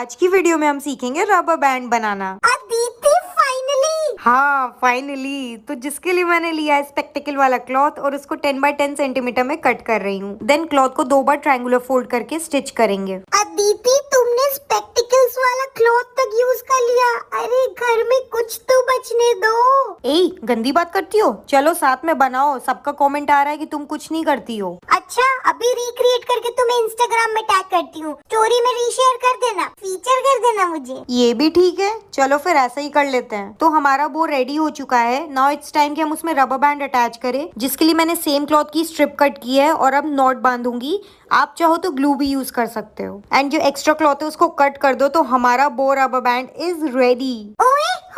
आज की वीडियो में हम सीखेंगे रबर बैंड बनाना हाँ फाइनली तो जिसके लिए मैंने लिया है स्पेक्टिकल वाला क्लॉथ और उसको 10 बाय 10 सेंटीमीटर में कट कर रही हूँ देन क्लॉथ को दो बार ट्रायंगुलर फोल्ड करके स्टिच करेंगे अदिति तुमने स्पेक्टिकल्स वाला क्लॉथ तक यूज कर लिया अरे घर में कुछ तो बचने दो ए गंदी बात करती हो चलो साथ में बनाओ सबका कॉमेंट आ रहा है की तुम कुछ नहीं करती हो अच्छा अभी रिक्रिएट करके तुम्हें तो इंस्टाग्राम में टैग करती हूँ स्टोरी में रीशेयर कर देना फीचर कर देना मुझे ये भी ठीक है चलो फिर ऐसा ही कर लेते हैं तो हमारा बो रेडी हो चुका है नाउ इट्स टाइम कि हम उसमें रबर बैंड अटैच करें जिसके लिए मैंने सेम क्लॉथ की स्ट्रिप कट की है और अब नॉट बांधूंगी आप चाहो तो ग्लू भी यूज कर सकते हो एंड जो एक्स्ट्रा क्लॉथ है उसको कट कर दो तो हमारा बो रबर बैंड इज रेडी